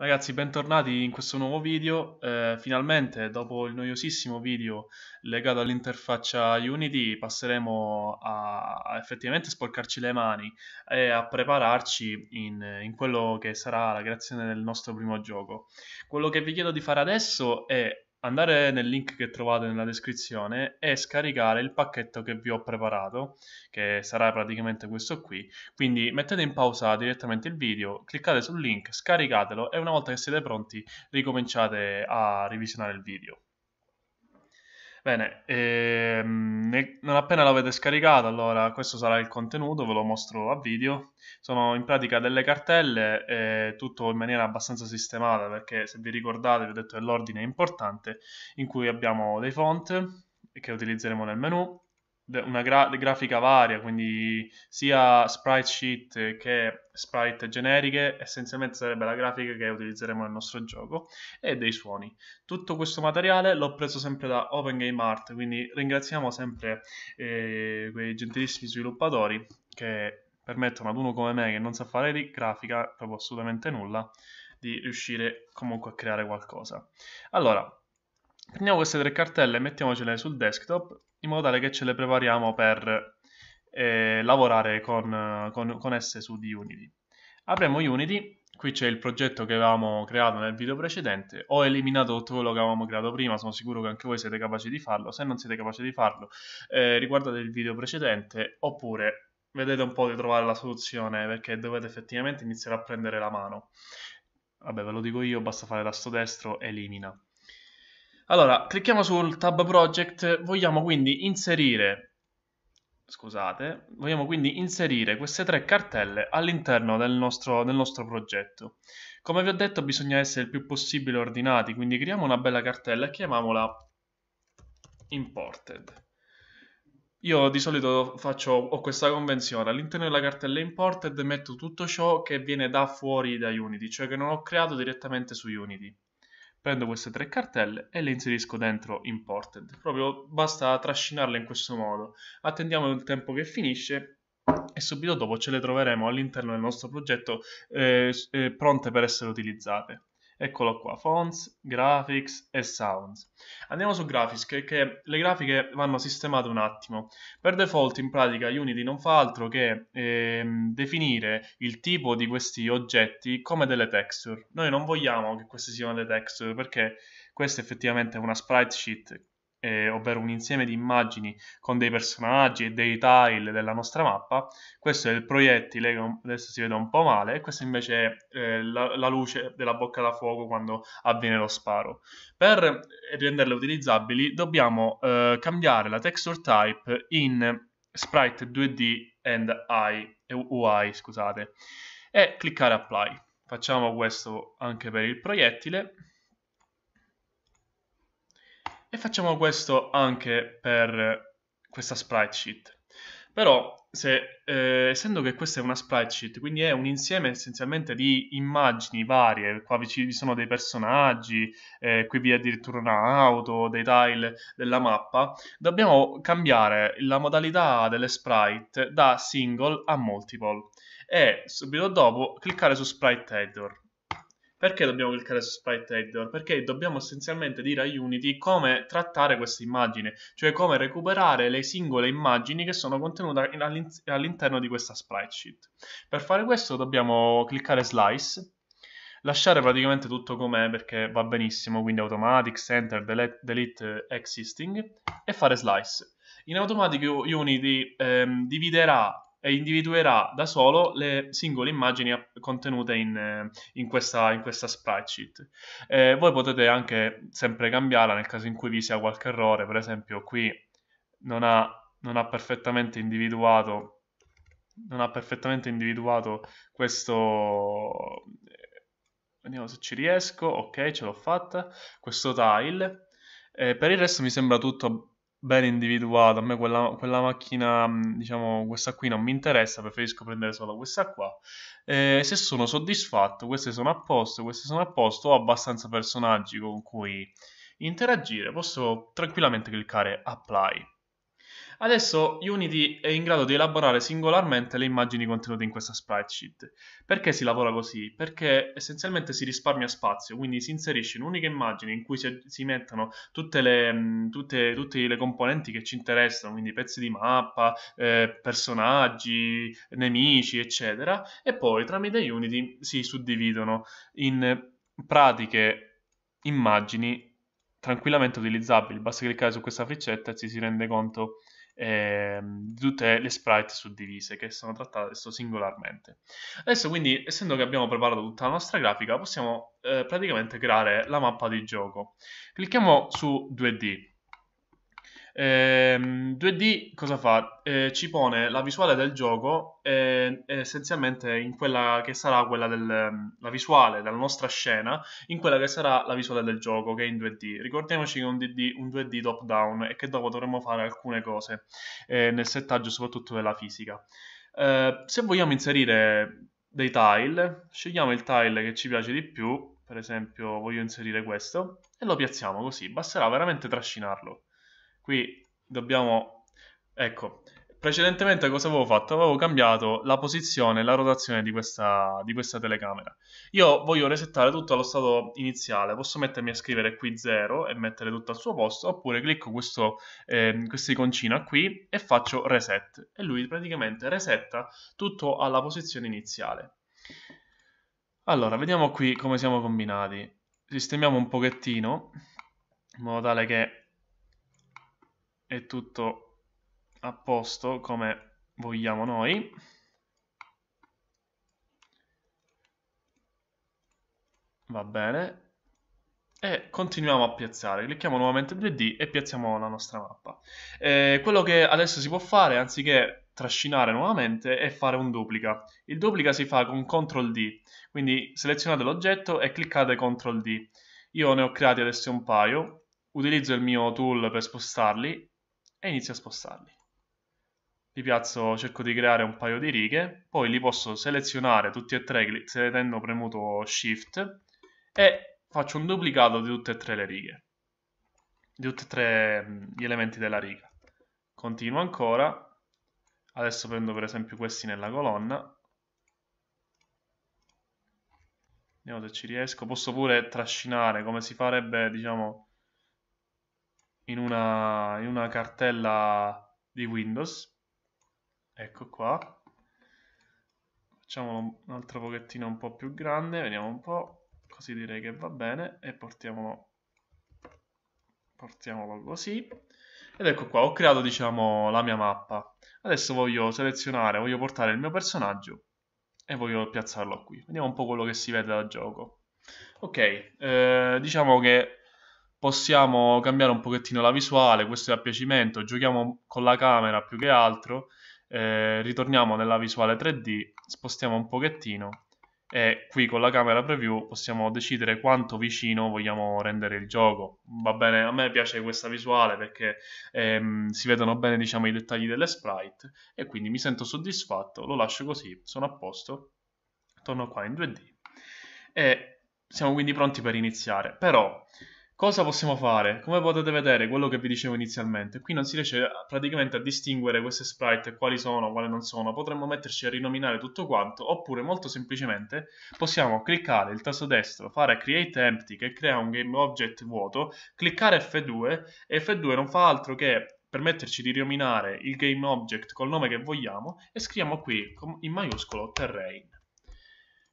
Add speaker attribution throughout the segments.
Speaker 1: Ragazzi, bentornati in questo nuovo video. Eh, finalmente, dopo il noiosissimo video legato all'interfaccia Unity, passeremo a, a, effettivamente sporcarci le mani e a prepararci in, in, quello che sarà la creazione del nostro primo gioco. Quello che vi chiedo di fare adesso è andare nel link che trovate nella descrizione e scaricare il pacchetto che vi ho preparato, che sarà praticamente questo qui. Quindi mettete in pausa direttamente il video, cliccate sul link, scaricatelo e una volta che siete pronti ricominciate a revisionare il video. Bene, ehm, non appena l'avete scaricato, allora questo sarà il contenuto, ve lo mostro a video. Sono in pratica delle cartelle, eh, tutto in maniera abbastanza sistemata, perché se vi ricordate, vi ho detto che l'ordine è importante, in cui abbiamo dei font che utilizzeremo nel menu, una gra- grafica varia, quindi sia sprite sheet che sprite generiche, essenzialmente sarebbe la grafica che utilizzeremo nel nostro gioco, e dei suoni. Tutto questo materiale l'ho preso sempre da Open Game Art, quindi ringraziamo sempre eh, quei gentilissimi sviluppatori che permettono ad uno come me che non sa fare di grafica proprio assolutamente nulla di riuscire comunque a creare qualcosa. Allora, prendiamo queste tre cartelle e mettiamocele sul desktop in modo tale che ce le prepariamo per eh, lavorare con, con, con esse su di Unity. Apriamo Unity qui c'è il progetto che avevamo creato nel video precedente, ho eliminato tutto quello che avevamo creato prima, sono sicuro che anche voi siete capaci di farlo, se non siete capaci di farlo eh, riguardate il video precedente oppure vedete un po' di trovare la soluzione perché dovete effettivamente iniziare a prendere la mano. Vabbè ve lo dico io, basta fare tasto destro, elimina. Allora, clicchiamo sul tab project, vogliamo quindi inserire, scusate, vogliamo quindi inserire queste tre cartelle all'interno del nostro, del nostro progetto. Come vi ho detto bisogna essere il più possibile ordinati, quindi creiamo una bella cartella e chiamiamola imported. Io di solito faccio, ho questa convenzione, all'interno della cartella imported metto tutto ciò che viene da fuori da Unity, cioè che non ho creato direttamente su Unity prendo queste tre cartelle e le inserisco dentro imported. Proprio basta trascinarle in questo modo. Attendiamo il tempo che finisce e subito dopo ce le troveremo all'interno del nostro progetto eh, eh, pronte per essere utilizzate eccolo qua, fonts, graphics e sounds. Andiamo su graphics, che, che le grafiche vanno sistemate un attimo. Per default in pratica Unity non fa altro che eh, definire il tipo di questi oggetti come delle texture. Noi non vogliamo che queste siano delle texture perché questa effettivamente è una sprite sheet eh, ovvero un insieme di immagini con dei personaggi e dei tile della nostra mappa. Questo è il proiettile, che adesso si vede un po' male, e questa invece è eh, la, la, luce della bocca da fuoco quando avviene lo sparo. Per eh, renderle utilizzabili dobbiamo eh, cambiare la texture type in sprite 2D and I, UI, scusate, e cliccare apply. Facciamo questo anche per il proiettile e facciamo questo anche per eh, questa sprite sheet. Però, se, eh, essendo che questa è una sprite sheet, quindi è un insieme essenzialmente di immagini varie, qua vi sono dei personaggi, eh, qui vi è addirittura un'auto, dei tile della mappa, dobbiamo cambiare la modalità delle sprite da single a multiple e subito dopo cliccare su sprite editor. Perché dobbiamo cliccare su Sprite Editor? Perché dobbiamo essenzialmente dire a Unity come trattare questa immagine, cioè come recuperare le singole immagini che sono contenute all'interno di questa sprite sheet. Per fare questo dobbiamo cliccare Slice, lasciare praticamente tutto com'è perché va benissimo, quindi Automatic, Center, Delete, delete Existing e fare Slice. In automatico Unity ehm, dividerà e individuerà da solo le singole immagini contenute in, eh, in, questa, in questa, sprite sheet. Eh, voi potete anche sempre cambiarla nel caso in cui vi sia qualche errore, per esempio qui non ha, non ha perfettamente individuato non ha perfettamente individuato questo eh, vediamo se ci riesco ok ce l'ho fatta questo tile eh, per il resto mi sembra tutto ben individuato. A me quella, quella, macchina, mm, diciamo, questa qui non mi interessa, preferisco prendere solo questa qua. Eh, se sono soddisfatto, queste sono a posto, queste sono a posto, ho abbastanza personaggi con cui interagire, posso tranquillamente cliccare apply. Adesso Unity è in grado di elaborare singolarmente le immagini contenute in questa spreadsheet. Perché si lavora così? Perché essenzialmente si risparmia spazio, quindi si inserisce un'unica immagine in cui si, si mettono tutte le, mm, tutte, tutte le, componenti che ci interessano, quindi pezzi di mappa, eh, personaggi, nemici, eccetera, e poi tramite Unity si suddividono in pratiche immagini tranquillamente utilizzabili. Basta cliccare su questa freccetta e ci si rende conto Ehm, di tutte le sprite suddivise che sono trattate adesso singolarmente. Adesso quindi, essendo che abbiamo preparato tutta la nostra grafica, possiamo eh, praticamente creare la mappa di gioco. Clicchiamo su 2D Ehm, 2D cosa fa? Eh, ci pone la visuale del gioco e, eh, essenzialmente in quella che sarà quella del, mm, la visuale della nostra scena, in quella che sarà la visuale del gioco che è in 2D. Ricordiamoci che è un, DD, un 2D top down e che dopo dovremo fare alcune cose eh, nel settaggio soprattutto della fisica. Eh, se vogliamo inserire dei tile, scegliamo il tile che ci piace di più, per esempio voglio inserire questo, e lo piazziamo così, basterà veramente trascinarlo. Qui dobbiamo... Ecco, precedentemente cosa avevo fatto? Avevo cambiato la posizione la rotazione di questa, di questa, telecamera. Io voglio resettare tutto allo stato iniziale, posso mettermi a scrivere qui 0 e mettere tutto al suo posto, oppure clicco questo, eh, questa iconcina qui e faccio reset. E lui praticamente resetta tutto alla posizione iniziale. Allora, vediamo qui come siamo combinati. Sistemiamo un pochettino, in modo tale che è tutto a posto come vogliamo noi. Va bene. E continuiamo a piazzare, clicchiamo nuovamente 3D e piazziamo la nostra mappa. Eh, quello che adesso si può fare, anziché trascinare nuovamente, è fare un duplica. Il duplica si fa con CTRL D, quindi selezionate l'oggetto e cliccate CTRL D. Io ne ho creati adesso un paio, utilizzo il mio tool per spostarli e inizio a spostarli. Li piazzo, cerco di creare un paio di righe, poi li posso selezionare tutti e tre se tenendo premuto Shift e faccio un duplicato di tutte e tre le righe, di tutti e tre gli elementi della riga. Continuo ancora, adesso prendo per esempio questi nella colonna, vediamo se ci riesco, posso pure trascinare come si farebbe diciamo in una, in una cartella di Windows. Ecco qua. Facciamolo un altro pochettino un po' più grande, vediamo un po', così direi che va bene e portiamolo portiamolo così ed ecco qua ho creato diciamo la mia mappa adesso voglio selezionare voglio portare il mio personaggio e voglio piazzarlo qui vediamo un po' quello che si vede dal gioco ok eh, diciamo che possiamo cambiare un pochettino la visuale, questo è a piacimento, giochiamo con la camera più che altro, eh, ritorniamo nella visuale 3D, spostiamo un pochettino e qui con la camera preview possiamo decidere quanto vicino vogliamo rendere il gioco. Va bene, a me piace questa visuale perché ehm, si vedono bene diciamo, i dettagli delle sprite e quindi mi sento soddisfatto, lo lascio così, sono a posto, torno qua in 2D e siamo quindi pronti per iniziare. Però Cosa possiamo fare? Come potete vedere, quello che vi dicevo inizialmente, qui non si riesce eh, praticamente a distinguere queste sprite, quali sono, quali non sono, potremmo metterci a rinominare tutto quanto, oppure molto semplicemente possiamo cliccare il tasto destro, fare create empty che crea un game object vuoto, cliccare F2 e F2 non fa altro che permetterci di rinominare il game object col nome che vogliamo e scriviamo qui in maiuscolo terrain.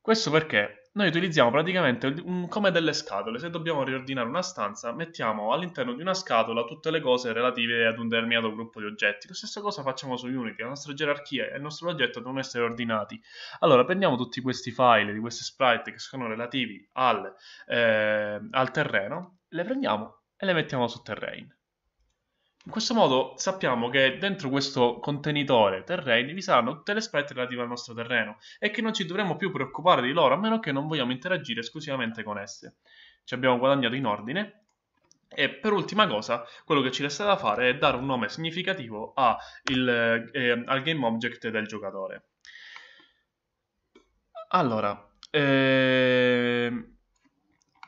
Speaker 1: Questo perché noi utilizziamo praticamente un, come delle scatole. Se dobbiamo riordinare una stanza, mettiamo all'interno di una scatola tutte le cose relative ad un determinato gruppo di oggetti. La stessa cosa facciamo su Unity, la nostra gerarchia e il nostro progetto devono essere ordinati. Allora, prendiamo tutti questi file di questi sprite che sono relativi al, eh, al terreno, le prendiamo e le mettiamo su terrain. In questo modo sappiamo che dentro questo contenitore terreni vi saranno tutte le specie relative al nostro terreno e che non ci dovremo più preoccupare di loro a meno che non vogliamo interagire esclusivamente con esse. Ci abbiamo guadagnato in ordine e per ultima cosa, quello che ci resta da fare è dare un nome significativo il, eh, al game object del giocatore. Allora, eh,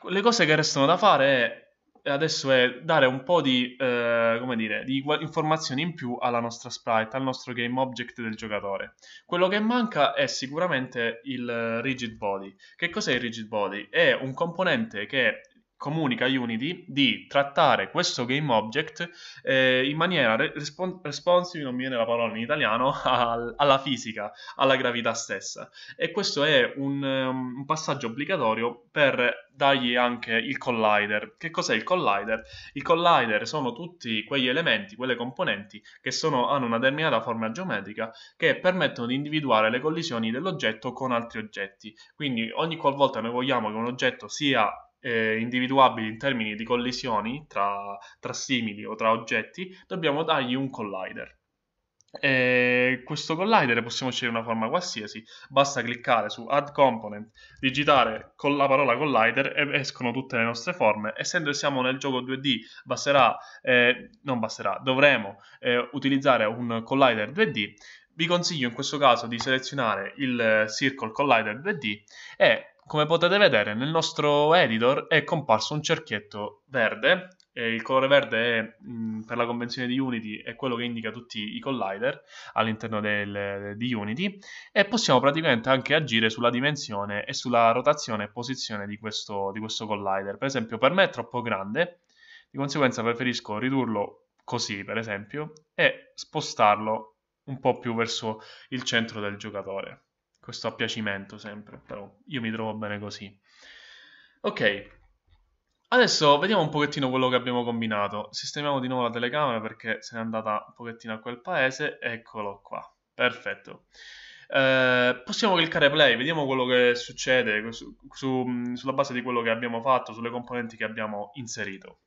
Speaker 1: le cose che restano da fare è adesso è dare un po' di, eh, come dire, di informazioni in più alla nostra sprite, al nostro game object del giocatore. Quello che manca è sicuramente il eh, rigid body. Che cos'è il rigid body? È un componente che comunica a Unity di trattare questo GameObject eh, in maniera re- respon- responsive, non mi viene la parola in italiano, al- alla fisica, alla gravità stessa. E questo è un, um, un, passaggio obbligatorio per dargli anche il collider. Che cos'è il collider? I collider sono tutti quegli elementi, quelle componenti che sono, hanno una determinata forma geometrica che permettono di individuare le collisioni dell'oggetto con altri oggetti. Quindi ogni qualvolta noi vogliamo che un oggetto sia eh, individuabili in termini di collisioni tra, tra simili o tra oggetti, dobbiamo dargli un collider. E questo collider possiamo scegliere una forma qualsiasi, basta cliccare su Add Component, digitare con la parola collider e escono tutte le nostre forme. Essendo che siamo nel gioco 2D, basterà, eh, non basterà, dovremo eh, utilizzare un collider 2D. Vi consiglio in questo caso di selezionare il eh, Circle Collider 2D e come potete vedere nel nostro editor è comparso un cerchietto verde, il colore verde è, mm, per la convenzione di Unity è quello che indica tutti i collider all'interno del, di Unity e possiamo praticamente anche agire sulla dimensione e sulla rotazione e posizione di questo, di questo collider. Per esempio per me è troppo grande, di conseguenza preferisco ridurlo così per esempio e spostarlo un po' più verso il centro del giocatore questo a piacimento sempre, però io mi trovo bene così. Ok, adesso vediamo un pochettino quello che abbiamo combinato. Sistemiamo di nuovo la telecamera perché se n'è andata un pochettino a quel paese. Eccolo qua, perfetto. Eh, possiamo cliccare play, vediamo quello che succede su, su, sulla base di quello che abbiamo fatto, sulle componenti che abbiamo inserito.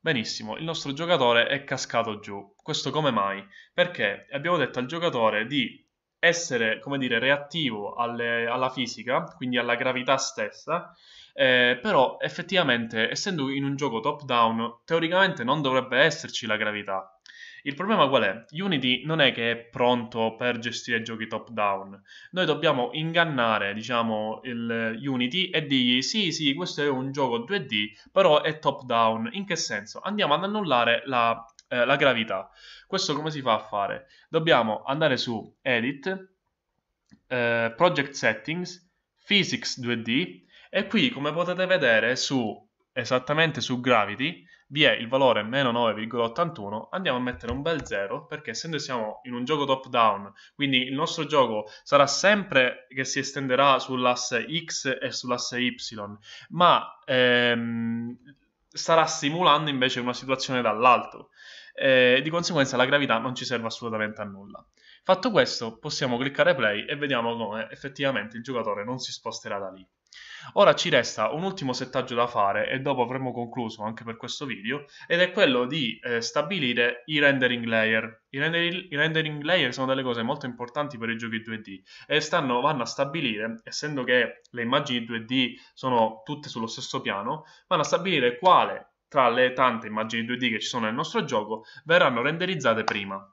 Speaker 1: Benissimo, il nostro giocatore è cascato giù. Questo come mai? Perché abbiamo detto al giocatore di essere, come dire, reattivo alle, alla fisica, quindi alla gravità stessa, eh, però effettivamente, essendo in un gioco top-down, teoricamente non dovrebbe esserci la gravità. Il problema qual è? Unity non è che è pronto per gestire giochi top-down. Noi dobbiamo ingannare, diciamo, il Unity e dirgli sì, sì, questo è un gioco 2D, però è top-down. In che senso? Andiamo ad annullare la eh, la gravità. Questo come si fa a fare? Dobbiamo andare su Edit, eh, Project Settings, Physics 2D e qui come potete vedere su esattamente su Gravity vi è il valore meno 9,81 andiamo a mettere un bel 0 perché essendo siamo in un gioco top down quindi il nostro gioco sarà sempre che si estenderà sull'asse X e sull'asse Y ma ehm, starà simulando invece una situazione dall'alto. Eh, di conseguenza la gravità non ci serve assolutamente a nulla. Fatto questo, possiamo cliccare play e vediamo come effettivamente il giocatore non si sposterà da lì. Ora ci resta un ultimo settaggio da fare e dopo avremo concluso anche per questo video ed è quello di eh, stabilire i rendering layer. I, render I, rendering layer sono delle cose molto importanti per i giochi 2D e stanno, vanno a stabilire, essendo che le immagini 2D sono tutte sullo stesso piano, vanno a stabilire quale tra le tante immagini 2D che ci sono nel nostro gioco verranno renderizzate prima.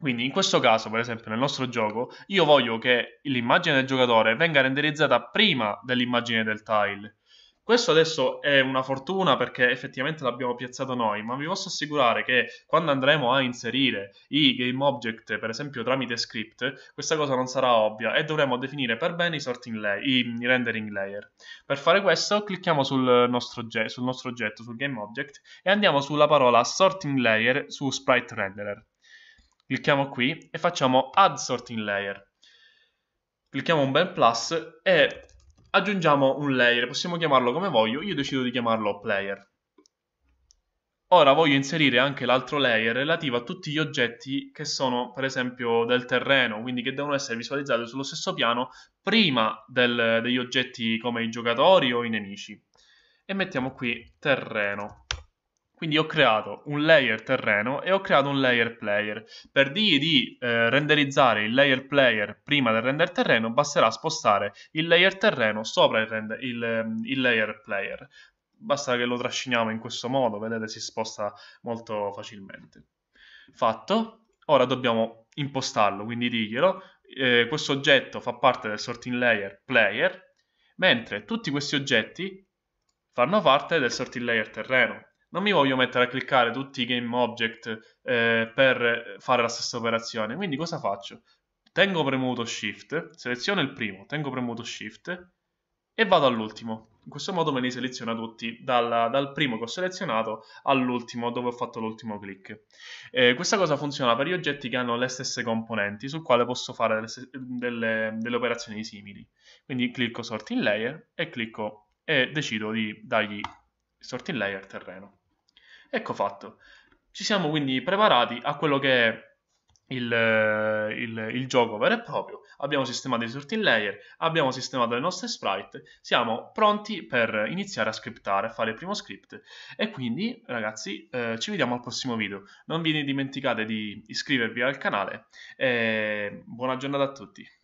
Speaker 1: Quindi in questo caso, per esempio, nel nostro gioco, io voglio che l'immagine del giocatore venga renderizzata prima dell'immagine del tile. Questo adesso è una fortuna perché effettivamente l'abbiamo piazzato noi, ma vi posso assicurare che quando andremo a inserire i game object, per esempio tramite script, questa cosa non sarà ovvia e dovremo definire per bene i, layer, i rendering layer. Per fare questo clicchiamo sul nostro, sul nostro oggetto, sul game object, e andiamo sulla parola sorting layer su sprite renderer. Clicchiamo qui e facciamo Add Sorting Layer. Clicchiamo un bel plus e aggiungiamo un layer. Possiamo chiamarlo come voglio, io decido di chiamarlo Player. Ora voglio inserire anche l'altro layer relativo a tutti gli oggetti che sono per esempio del terreno, quindi che devono essere visualizzati sullo stesso piano prima del, degli oggetti come i giocatori o i nemici. E mettiamo qui terreno. Quindi ho creato un layer terreno e ho creato un layer player. Per dirgli di eh, renderizzare il layer player prima del render terreno, basterà spostare il layer terreno sopra il, render, il, ehm, il layer player. Basta che lo trasciniamo in questo modo, vedete si sposta molto facilmente. Fatto, ora dobbiamo impostarlo, quindi diglielo. Eh, questo oggetto fa parte del sorting layer player, mentre tutti questi oggetti fanno parte del sorting layer terreno non mi voglio mettere a cliccare tutti i game object eh, per fare la stessa operazione. Quindi cosa faccio? Tengo premuto Shift, seleziono il primo, tengo premuto Shift e vado all'ultimo. In questo modo me li seleziona tutti, dal, dal primo che ho selezionato all'ultimo dove ho fatto l'ultimo click. Eh, questa cosa funziona per gli oggetti che hanno le stesse componenti, sul quale posso fare delle, delle, delle operazioni simili. Quindi clicco Sorting Layer e, clicco, e decido di dargli Sorting Layer terreno. Ecco fatto. Ci siamo quindi preparati a quello che è il, eh, il, il gioco vero e proprio. Abbiamo sistemato i sorting layer, abbiamo sistemato le nostre sprite, siamo pronti per iniziare a scriptare, a fare il primo script. E quindi, ragazzi, eh, ci vediamo al prossimo video. Non vi dimenticate di iscrivervi al canale. buona giornata a tutti.